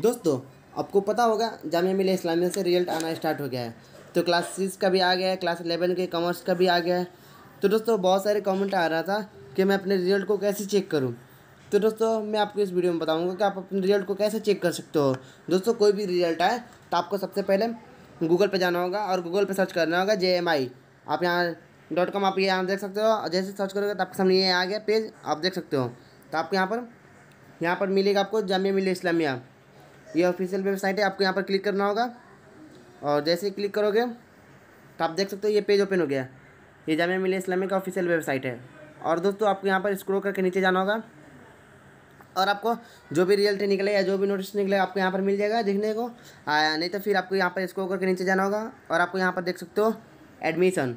दोस्तों आपको पता होगा जामिया मिले इस्लामिया से रिजल्ट आना स्टार्ट हो गया है तो क्लास सिक्स का भी आ गया है क्लास इलेवन के कॉमर्स का भी आ गया है तो दोस्तों बहुत सारे कमेंट आ रहा था कि मैं अपने रिजल्ट को कैसे चेक करूं तो दोस्तों मैं आपको इस वीडियो में बताऊंगा कि आप अपने रिजल्ट को कैसे चेक कर सकते हो दोस्तों कोई भी रिजल्ट आए तो आपको सबसे पहले गूगल पर जाना होगा और गूगल पर सर्च करना होगा जे आप यहाँ डॉट कॉम आप यहाँ देख सकते हो जैसे सर्च करोगे तो आपके सामने ये आ गया पेज आप देख सकते हो तो आपके यहाँ पर यहाँ पर मिलेगा आपको जामिया मिले इस्लामिया ये ऑफिशियल वेबसाइट है आपको यहाँ पर क्लिक करना होगा और जैसे ही क्लिक करोगे तो आप देख सकते हो ये पेज ओपन हो गया ये जामिया मिलिया इस्लामी का ऑफिशियल वेबसाइट है और दोस्तों आपको यहाँ पर स्क्रो करके नीचे जाना होगा और आपको जो भी रिजल्ट निकले या जो भी नोटिस निकले आपको यहाँ पर मिल जाएगा देखने को आया नहीं तो फिर आपको यहाँ पर स्क्रो करके नीचे जाना होगा और आपको यहाँ पर देख सकते हो एडमिशन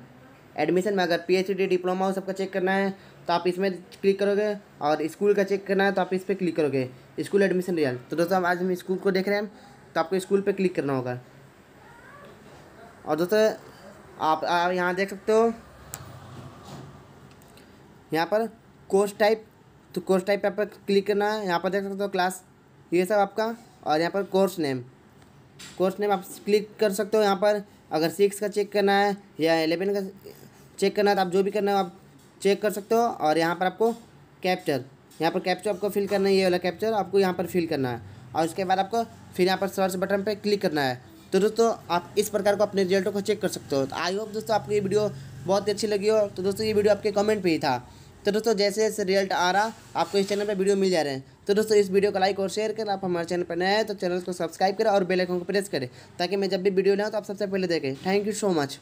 एडमिशन में अगर पी एच डी डिप्लोमा हो सबका चेक करना है तो आप इसमें क्लिक करोगे और स्कूल का चेक करना है तो आप इस पर क्लिक करोगे स्कूल एडमिशन रिजल्ट तो दोस्तों आज हम स्कूल को देख रहे हैं तो आपको स्कूल पर क्लिक करना होगा और दोस्तों आप, यहाँ देख सकते हो यहाँ पर कोर्स टाइप तो कोर्स टाइप आप क्लिक करना है यहाँ पर देख सकते हो क्लास ये सब आपका और यहाँ पर कोर्स नेम कोर्स नेम आप क्लिक कर सकते हो यहाँ पर अगर सिक्स का चेक करना है या एलेवन का चेक करना है तो आप जो भी करना है आप चेक कर सकते हो और यहाँ पर आपको कैप्चर यहाँ पर कैप्चर आपको फिल करना है ये वाला कैप्चर आपको यहाँ पर फिल करना है और उसके बाद आपको फिर यहाँ पर सर्च बटन पर क्लिक करना है तो दोस्तों आप इस प्रकार को अपने रिजल्टों को चेक कर सकते हो तो आई होप दोस्तों आपको ये वीडियो बहुत ही अच्छी लगी हो तो दोस्तों ये वीडियो आपके कमेंट पर ही था तो दोस्तों जैसे जैसे रिजल्ट आ रहा आपको इस चैनल पर वीडियो मिल जा रहे हैं तो दोस्तों इस वीडियो को लाइक और शेयर करें आप हमारे चैनल पर नए हैं तो चैनल को सब्सक्राइब करें और बेल आइकन को प्रेस करें ताकि मैं जब भी वीडियो लाऊँ तो आप सबसे पहले देखें थैंक यू सो मच